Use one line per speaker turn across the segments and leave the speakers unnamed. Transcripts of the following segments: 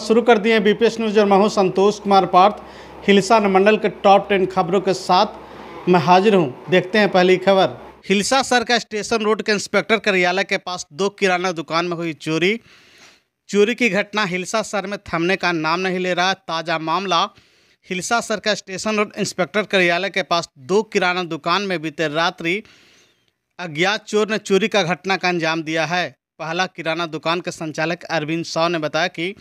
शुरू कर दिए बीपीएस न्यूज और मैं हूँ संतोष कुमार पार्थ हिलसा अनुमंडल के टॉप टेन खबरों के साथ मैं हाजिर हूँ देखते हैं पहली खबर हिलसा सर का स्टेशन रोड के इंस्पेक्टर कार्यालय के पास दो किराना दुकान में हुई चोरी चोरी की घटना हिलसा सर में थमने का नाम नहीं ले रहा ताज़ा मामला हिलसा सर का स्टेशन रोड इंस्पेक्टर कार्यालय के पास दो किराना दुकान में बीते रात्रि अज्ञात चोर ने चोरी का घटना का अंजाम दिया है पहला किराना दुकान के संचालक अरविंद साव ने बताया कि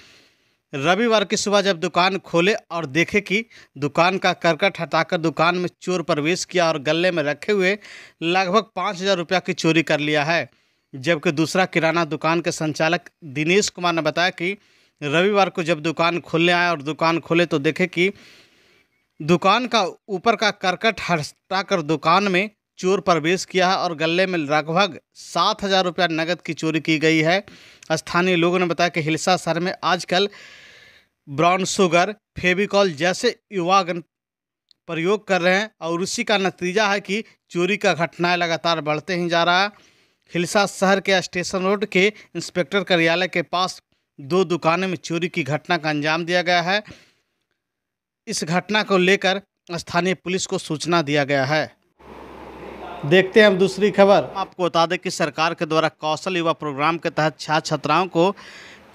रविवार की सुबह जब दुकान खोले और देखे कि दुकान का करकट हटाकर दुकान में चोर प्रवेश किया और गले में रखे हुए लगभग पाँच हज़ार रुपया की चोरी कर लिया है जबकि दूसरा किराना दुकान के संचालक दिनेश कुमार ने बताया कि रविवार को जब दुकान खोलने आए और दुकान खोले तो देखे कि दुकान का ऊपर का करकट हटाकर दुकान में चोर प्रवेश किया है और गले में लगभग सात हज़ार रुपया नकद की चोरी की गई है स्थानीय लोगों ने बताया कि हिलसा शहर में आजकल ब्राउन शुगर फेविकॉल जैसे युवागन प्रयोग कर रहे हैं और उसी का नतीजा है कि चोरी का घटनाएं लगातार बढ़ते ही जा रहा है हिलसा शहर के स्टेशन रोड के इंस्पेक्टर कार्यालय के पास दो दुकानों में चोरी की घटना का अंजाम दिया गया है इस घटना को लेकर स्थानीय पुलिस को सूचना दिया गया है देखते हैं हम दूसरी खबर आपको बता दें कि सरकार के द्वारा कौशल युवा प्रोग्राम के तहत छात्र छात्राओं को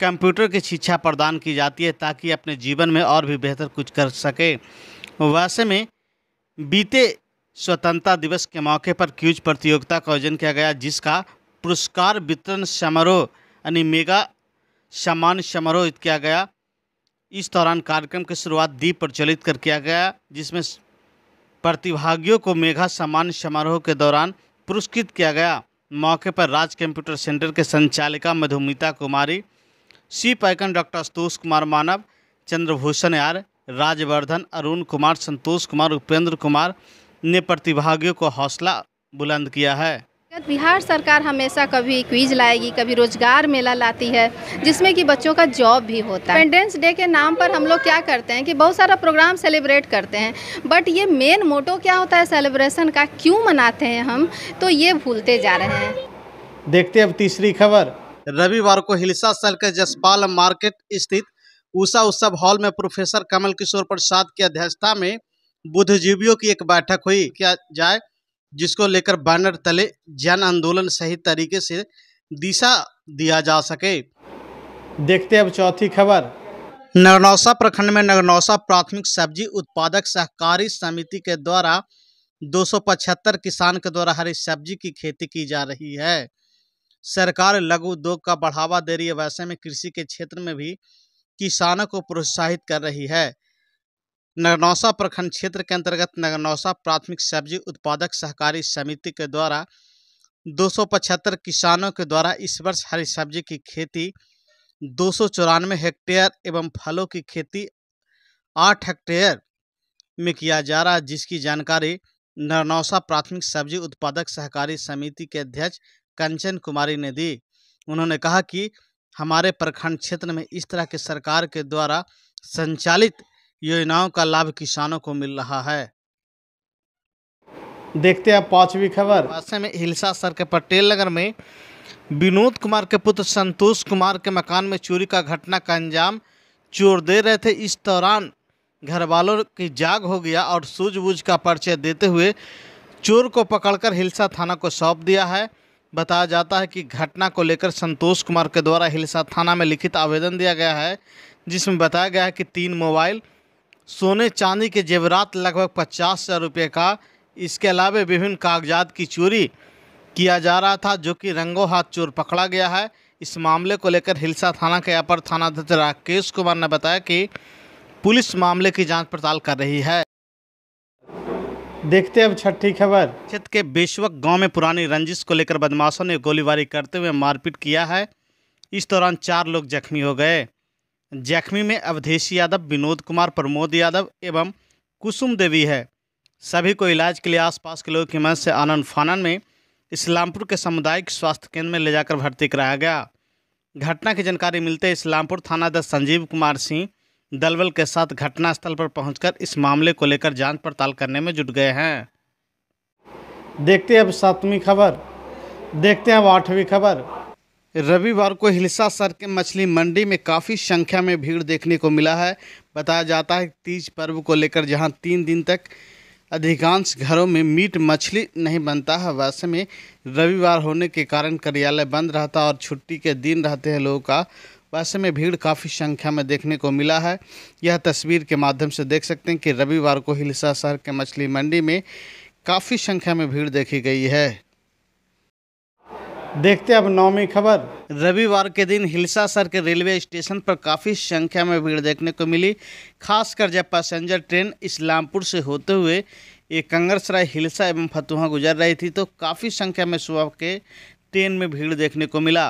कंप्यूटर की शिक्षा प्रदान की जाती है ताकि अपने जीवन में और भी बेहतर कुछ कर सके वैसे में बीते स्वतंत्रता दिवस के मौके पर क्यूज प्रतियोगिता का आयोजन किया गया जिसका पुरस्कार वितरण समारोह यानी मेगा सम्मान समारोह किया गया इस दौरान कार्यक्रम की शुरुआत दीप प्रज्वलित कर किया गया जिसमें प्रतिभागियों को मेघा सम्मान समारोह के दौरान पुरस्कृत किया गया मौके पर राज कंप्यूटर सेंटर के संचालिका मधुमिता कुमारी सी पैकन डॉक्टर आशुतोष कुमार मानव चंद्रभूषण आर राजवर्धन अरुण कुमार संतोष कुमार उपेंद्र कुमार ने प्रतिभागियों को हौसला बुलंद किया है बिहार सरकार हमेशा कभी क्विज लाएगी कभी रोजगार मेला लाती है जिसमें कि बच्चों का जॉब भी होता है इंडिपेंडेंस डे के नाम पर हम लोग क्या करते हैं कि बहुत सारा प्रोग्राम सेलिब्रेट करते हैं बट ये मेन मोटो क्या होता है सेलिब्रेशन का क्यों मनाते हैं हम तो ये भूलते जा रहे हैं देखते अब तीसरी खबर रविवार को हिलसा सल के जसपाल मार्केट स्थित ऊषा उत्सव हॉल में प्रोफेसर कमल किशोर प्रसाद की अध्यक्षता में बुद्धिजीवियों की एक बैठक हुई क्या जाए जिसको लेकर बैनर तले जन आंदोलन सही तरीके से दिशा दिया जा सके देखते अब चौथी खबर नगनौसा प्रखंड में नगनौसा प्राथमिक सब्जी उत्पादक सहकारी समिति के द्वारा 275 किसान के द्वारा हरी सब्जी की खेती की जा रही है सरकार लघु उद्योग का बढ़ावा दे रही है वैसे में कृषि के क्षेत्र में भी किसानों को प्रोत्साहित कर रही है नगरनौसा प्रखंड क्षेत्र के अंतर्गत नगरनौसा प्राथमिक सब्जी उत्पादक सहकारी समिति के द्वारा 275 किसानों के द्वारा इस वर्ष हरी सब्जी की खेती दो हेक्टेयर एवं फलों की खेती आठ हेक्टेयर में किया जा रहा जिसकी जानकारी नरनौसा प्राथमिक सब्जी उत्पादक सहकारी समिति के अध्यक्ष कंचन कुमारी ने दी उन्होंने कहा कि हमारे प्रखंड क्षेत्र में इस तरह के सरकार के द्वारा संचालित योजनाओं का लाभ किसानों को मिल रहा है देखते हैं पांचवी खबर ऐसे में हिलसा सर के पटेल नगर में विनोद कुमार के पुत्र संतोष कुमार के मकान में चोरी का घटना का अंजाम चोर दे रहे थे इस दौरान घर वालों की जाग हो गया और सूझबूझ का परिचय देते हुए चोर को पकड़कर हिलसा थाना को सौंप दिया है बताया जाता है कि घटना को लेकर संतोष कुमार के द्वारा हिलसा थाना में लिखित आवेदन दिया गया है जिसमें बताया गया है कि तीन मोबाइल सोने चांदी के जेवरात लगभग पचास हज़ार रुपये का इसके अलावा विभिन्न कागजात की चोरी किया जा रहा था जो कि रंगों हाथ चोर पकड़ा गया है इस मामले को लेकर हिलसा थाना के अपर थानाध्यक्ष राकेश कुमार ने बताया कि पुलिस मामले की जांच पड़ताल कर रही है देखते अब छठी खबर क्षेत्र के बेशवक गांव में पुरानी रंजिश को लेकर बदमाशों ने गोलीबारी करते हुए मारपीट किया है इस दौरान चार लोग जख्मी हो गए जख्मी में अवधेश यादव विनोद कुमार प्रमोद यादव एवं कुसुम देवी है सभी को इलाज के लिए आसपास के लोगों की मदद से आनंद फानन में इस्लामपुर के सामुदायिक स्वास्थ्य केंद्र में ले जाकर भर्ती कराया गया घटना की जानकारी मिलते इस्लामपुर थाना अध्यक्ष संजीव कुमार सिंह दलवल के साथ घटनास्थल पर पहुंचकर इस मामले को लेकर जांच पड़ताल करने में जुट गए हैं देखते हैं अब सातवीं खबर देखते हैं अब आठवीं खबर रविवार को हिलसा सर के मछली मंडी में काफ़ी संख्या में भीड़ देखने को मिला है बताया जाता है तीज पर्व को लेकर जहां तीन दिन तक अधिकांश घरों में मीट मछली नहीं बनता है वैसे में रविवार होने के कारण कार्यालय बंद रहता और छुट्टी के दिन रहते हैं लोगों का वैसे में भीड़ काफ़ी संख्या में देखने को मिला है यह तस्वीर के माध्यम से देख सकते हैं कि रविवार को हिलसा शहर के मछली मंडी में काफ़ी संख्या में भीड़ देखी गई है देखते अब नौवीं खबर रविवार के दिन हिलसा सर के रेलवे स्टेशन पर काफ़ी संख्या में भीड़ देखने को मिली खासकर जब पैसेंजर ट्रेन इस्लामपुर से होते हुए ये कंगरसराय हिलसा एवं फतुहा गुजर रही थी तो काफ़ी संख्या में सुबह के ट्रेन में भीड़ देखने को मिला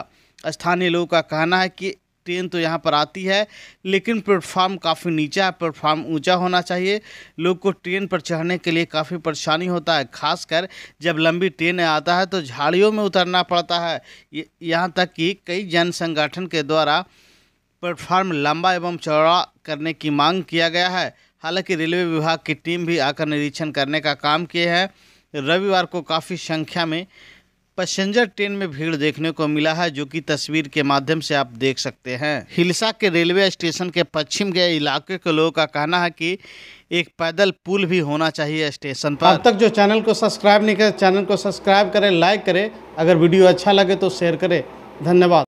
स्थानीय लोगों का कहना है कि ट्रेन तो यहाँ पर आती है लेकिन प्लेटफार्म काफ़ी नीचा है प्लेटफार्म ऊंचा होना चाहिए लोग को ट्रेन पर चढ़ने के लिए काफ़ी परेशानी होता है खासकर जब लंबी ट्रेन आता है तो झाड़ियों में उतरना पड़ता है यहाँ तक कि कई जन संगठन के द्वारा प्लेटफार्म लंबा एवं चौड़ा करने की मांग किया गया है हालांकि रेलवे विभाग की टीम भी आकर निरीक्षण करने का काम किए हैं रविवार को काफ़ी संख्या में पैसेंजर ट्रेन में भीड़ देखने को मिला है जो कि तस्वीर के माध्यम से आप देख सकते हैं हिलसा के रेलवे स्टेशन के पश्चिम के इलाके के लोगों का कहना है कि एक पैदल पुल भी होना चाहिए स्टेशन पर अब तक जो चैनल को सब्सक्राइब नहीं करे चैनल को सब्सक्राइब करें लाइक करें अगर वीडियो अच्छा लगे तो शेयर करें धन्यवाद